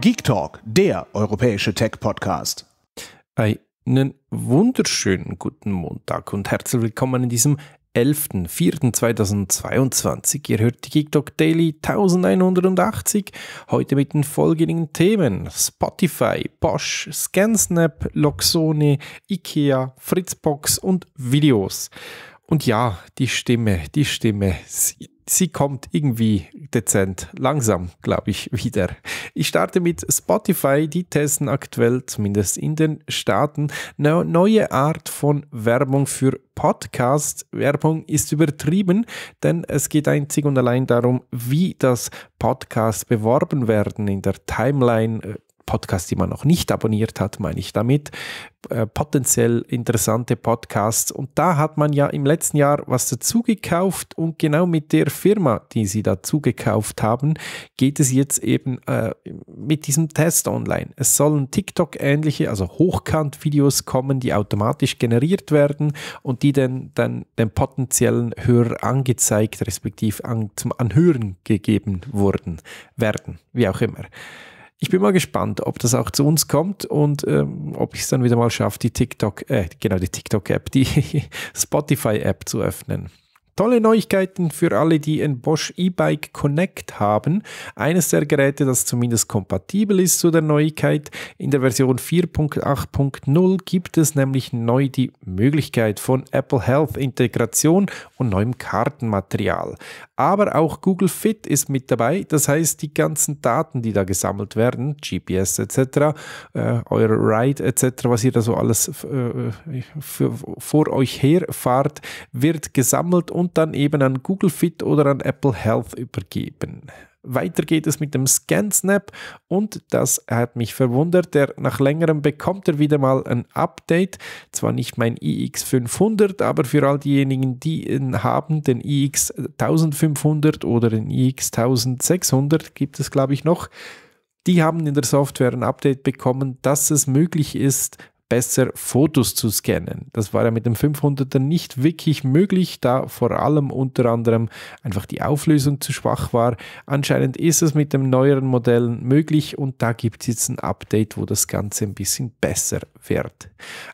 Geek Talk, der europäische Tech-Podcast. Einen wunderschönen guten Montag und herzlich willkommen in diesem 11.04.2022. Ihr hört die Geek Talk Daily 1180, heute mit den folgenden Themen: Spotify, Bosch, ScanSnap, Loxone, IKEA, Fritzbox und Videos. Und ja, die Stimme, die Stimme, sie sie kommt irgendwie dezent, langsam, glaube ich, wieder. Ich starte mit Spotify, die testen aktuell, zumindest in den Staaten, eine neue Art von Werbung für Podcasts. Werbung ist übertrieben, denn es geht einzig und allein darum, wie das Podcast beworben werden in der Timeline äh, Podcasts, die man noch nicht abonniert hat, meine ich damit, äh, potenziell interessante Podcasts. Und da hat man ja im letzten Jahr was dazugekauft und genau mit der Firma, die sie dazugekauft haben, geht es jetzt eben äh, mit diesem Test online. Es sollen TikTok-ähnliche, also Hochkant-Videos kommen, die automatisch generiert werden und die dann, dann dem potenziellen Hörer angezeigt, respektive an, zum Anhören gegeben wurden, werden, wie auch immer. Ich bin mal gespannt, ob das auch zu uns kommt und ähm, ob ich es dann wieder mal schaffe, die TikTok, äh, genau, die TikTok-App, die Spotify-App zu öffnen. Tolle Neuigkeiten für alle, die ein Bosch E-Bike Connect haben. Eines der Geräte, das zumindest kompatibel ist zu der Neuigkeit. In der Version 4.8.0 gibt es nämlich neu die Möglichkeit von Apple Health Integration und neuem Kartenmaterial. Aber auch Google Fit ist mit dabei. Das heißt, die ganzen Daten, die da gesammelt werden, GPS etc., äh, eure Ride etc., was ihr da so alles äh, für, vor euch herfahrt, wird gesammelt und und dann eben an Google Fit oder an Apple Health übergeben. Weiter geht es mit dem ScanSnap und das hat mich verwundert, der nach längerem bekommt er wieder mal ein Update. Zwar nicht mein iX500, aber für all diejenigen, die ihn haben, den iX1500 oder den iX1600 gibt es glaube ich noch. Die haben in der Software ein Update bekommen, dass es möglich ist, besser Fotos zu scannen. Das war ja mit dem 500er nicht wirklich möglich, da vor allem unter anderem einfach die Auflösung zu schwach war. Anscheinend ist es mit den neueren Modellen möglich und da gibt es jetzt ein Update, wo das Ganze ein bisschen besser wird.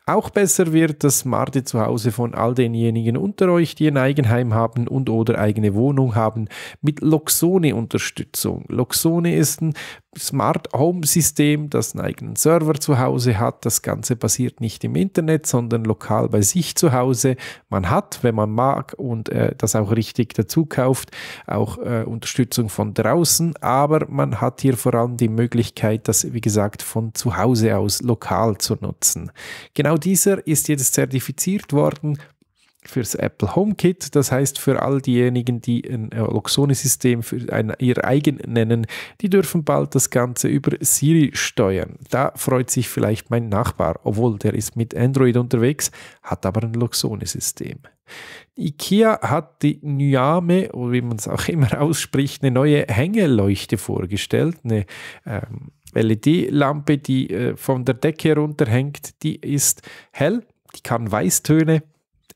Auch besser wird das smarte Zuhause von all denjenigen unter euch, die ein Eigenheim haben und oder eigene Wohnung haben, mit Loxone-Unterstützung. Loxone ist ein Smart Home System, das einen eigenen Server zu Hause hat. Das Ganze passiert nicht im Internet, sondern lokal bei sich zu Hause. Man hat, wenn man mag und äh, das auch richtig dazu kauft, auch äh, Unterstützung von draußen. Aber man hat hier vor allem die Möglichkeit, das, wie gesagt, von zu Hause aus lokal zu nutzen. Genau dieser ist jetzt zertifiziert worden fürs Apple HomeKit. Das heißt, für all diejenigen, die ein äh, luxone system für ein, ihr eigen nennen, die dürfen bald das Ganze über Siri steuern. Da freut sich vielleicht mein Nachbar, obwohl der ist mit Android unterwegs, hat aber ein luxone system IKEA hat die Nyame, oder wie man es auch immer ausspricht, eine neue Hängeleuchte vorgestellt, eine ähm, LED-Lampe, die äh, von der Decke herunterhängt. die ist hell, die kann Weißtöne,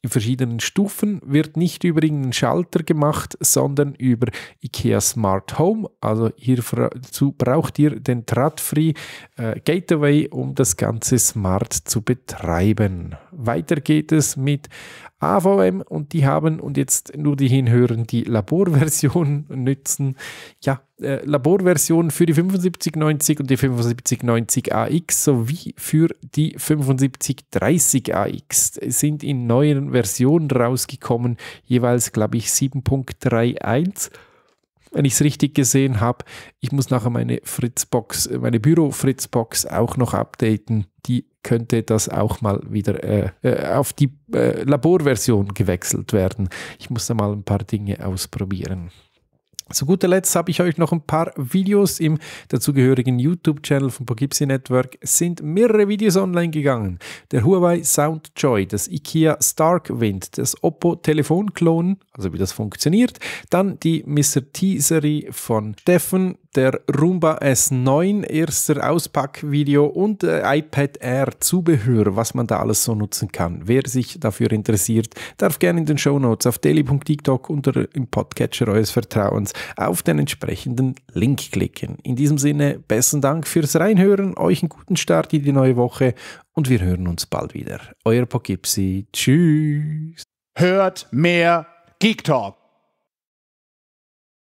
in verschiedenen Stufen, wird nicht über irgendeinen Schalter gemacht, sondern über IKEA Smart Home. Also hierzu braucht ihr den Tradfree äh, Gateway, um das Ganze smart zu betreiben. Weiter geht es mit AVM und die haben, und jetzt nur die hinhören, die Laborversion nützen. Ja, äh, Laborversion für die 7590 und die 7590 AX sowie für die 7530 AX sind in neuen Versionen rausgekommen, jeweils glaube ich 7.31 wenn ich es richtig gesehen habe. Ich muss nachher meine Fritzbox, äh, meine Büro-Fritzbox auch noch updaten. Die könnte das auch mal wieder äh, äh, auf die äh, Laborversion gewechselt werden. Ich muss da mal ein paar Dinge ausprobieren. Zu guter Letzt habe ich euch noch ein paar Videos im dazugehörigen YouTube-Channel von Poughkeepsie Network sind mehrere Videos online gegangen. Der Huawei Soundjoy, das IKEA Starkwind, das Oppo Telefonklon, also wie das funktioniert, dann die Mr. Teasery von Steffen, der Roomba S9 erster Auspackvideo und äh, iPad Air Zubehör, was man da alles so nutzen kann. Wer sich dafür interessiert, darf gerne in den Show Notes auf daily.tiktok unter im Podcatcher eures Vertrauens auf den entsprechenden Link klicken. In diesem Sinne, besten Dank fürs Reinhören, euch einen guten Start in die neue Woche und wir hören uns bald wieder. Euer Pogipsi. Tschüss. Hört mehr Geek Talk.